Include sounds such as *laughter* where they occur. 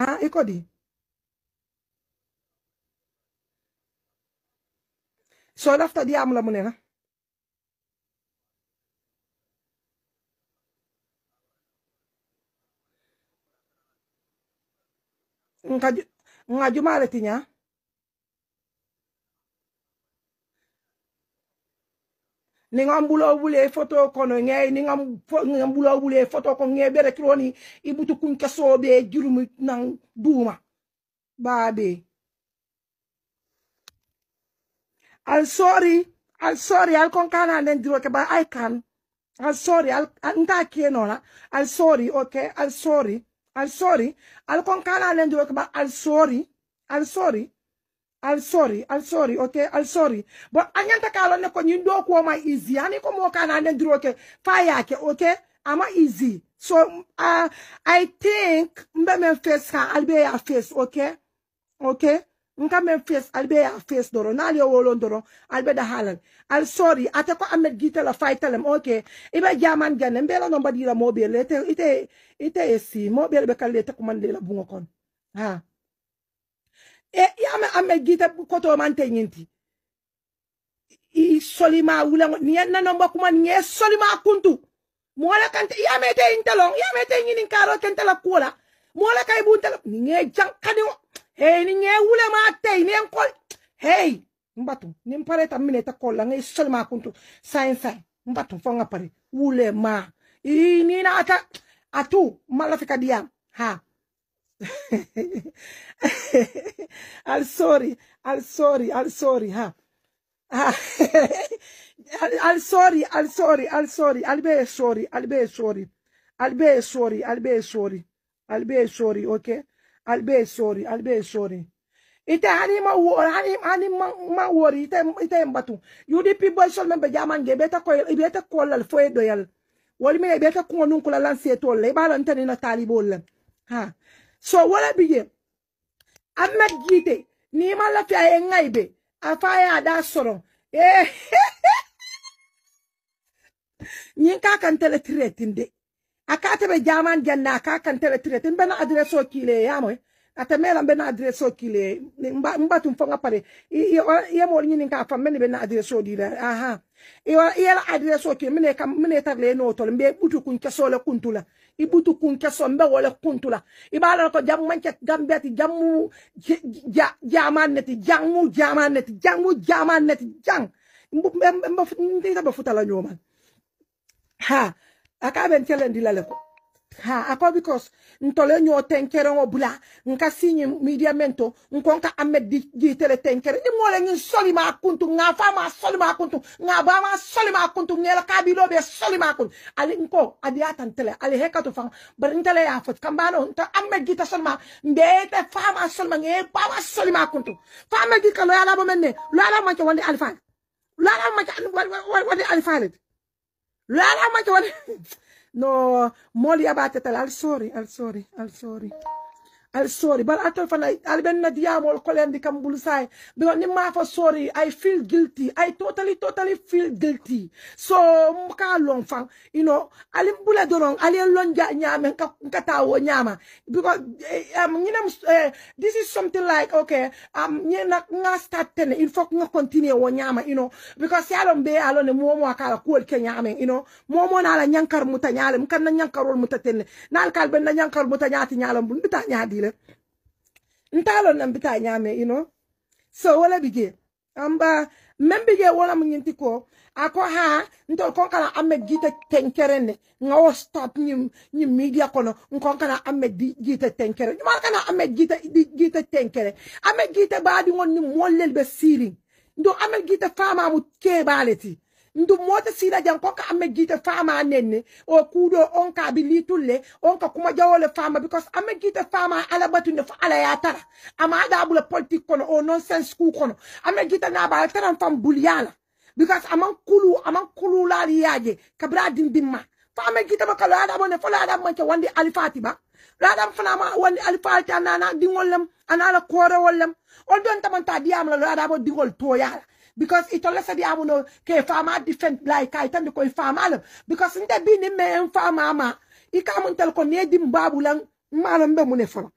Ah, iko di. So, lafta di am la mounen, ha? Ngaju ningambula kono ningam ningambula kono bere kroni ibutu kun kaso be jurum nang babe I'm sorry I'm sorry I'll kon kana nen diro ke but I can I'm sorry I'll nta kienona I'm sorry okay I'm sorry I'm sorry I'll kon kana nen diro ke but I'm sorry I'm sorry I'm sorry, I'm sorry, okay, I'm sorry. But anyanta kalo ne ko nyindo ko ma easy. Ani ko mo kana ne do okay. fire ke, okay? I'm easy. So uh, I think mbeme face I'll be ya face, okay? Okay? nka men face I'll be ya face doro nali yo wolon doro be the halan I'm sorry I take a ko guitar gita la fightalem okay If I ibe jaman gane mbela no mbadira mobile ite it. It esi mobile be kalle te ko mande la bungo kon ha E, yame ame gite koto waman te yinti. I solima wuleman, niye nanomba kouman, niye solima akuntou. Mwole kante, yame te yintelong, yame te yini karote yintela koula. Mwole kaibu yintelong, niye jankade wak. Hey, niye wuleman ate, niye ankol. Hey, mbatou, ni mpare ta mine takola, niye solima akuntou. Sayen sayen, mbatou, fong apare. Wuleman. I, niye nata, atou, malafika diam. Haa. *laughs* al sorry, al sorry, al sorry, ah. Ah. *laughs* al sorry, al sorry, al sorry, al be sorry, al be sorry, al be sorry, al be sorry, al be sorry, ok? Al be sorry, al be sorry. Ite ani ma wori, ani ani ma wori, ite ite mbatu. UDP boy sol membe jamange, beta ko, beta ko lal foye doyal. Wali mine beta ko nun kula lansi etolle, ibala ntani na talibolle. Ha. so wala biye Ahmed Gite ni ma lafiya ya ngaibe afa ya da soro eh nyin *laughs* ka kan tele tiretin de akata be jaman janna ka kan tele tiretin bana adreso kile ya mo atemela mbe na adreso kile mba mba tumfonga pare ye mo nyini ka fa mene be na adreso dira aha iwa ye la adreso kile mene kam mene tarle no tol mbe butu kun keso le kuntula ibutu kun keso mbe wala kuntula ibala ko jam manke gambeti jamu jamaneti jamu jamaneti jamu jamaneti jang mbe mbe mbe futa la nyoma ha akaben challenge dilale ko ha akwa because ntole nyo tenkere bula, nka sinye media mento nkonka amed di, di tele tenkere ni mole nyi soli ma kuntu nga fa ma soli ma kuntu nga ba ma soli ma kuntu ngela kabi be soli ma kuntu ali nko adi atan tele ali heka to fang bar ntele ya fot kambano nta amed ta soli ma mbete fa ma soli ma nge ba ma soli ma kuntu fa di lo yala bo menne lo yala ma wande alfa lo yala ma wande alfa lo yala ma wandi *laughs* No, Molly about it. I'll sorry, I'll sorry, I'll sorry. I'm sorry but I tell i fana al benna diamo al kolem di kambulu sai because ni mafa sorry i feel guilty i totally totally feel guilty so mka long fang you know ali mbula dorong ali lon ja nyame nka tawo nyama because eh, um you know uh, this is something like okay um ni na nga start ten il faut nga continue wo nyama you know because ya be alone mo mo akala kuol kenya amen you know mo mo na la nyankar mutanyale mkan na nyankarol mutatene na nyankar mutanyati nyalam bun bitanyadi le ntalo na mbita nyame you know so wala bige amba membige wala mnyinti ko ako ha nto kon kana amme tenkere ne nga o stop nyim nyim media kono nkon kana amme di gita tenkere nyuma kana amme gite di gita tenkere amme gite baadi ngon ni mollel be siring ndo amme gite fama mu ke baleti ndu mota sira jan ko ka amme gite fama nenne o kudo on ka bi litulle on ka kuma jawole fama because amme gite fama ala batunde fo ala ya tara ama da bula politique kono o nonsense ku kono amme gite na ba taran fam bulyala because aman kulu aman kulu la riaje kabra dimbimma fama gite ba kala ada bonne fo la ada manke wandi alifati ba laɗam fanama wonde alifalti anana ɗingol lem anala koore wol lem on ɗon tamanta diyamla laɗamo ɗingol toyala because itole se bi amuno ke fama defend like I tend to call lam because nde bi I me fama ma ikamuntel ko day. I'm babulan malam be mu ne fara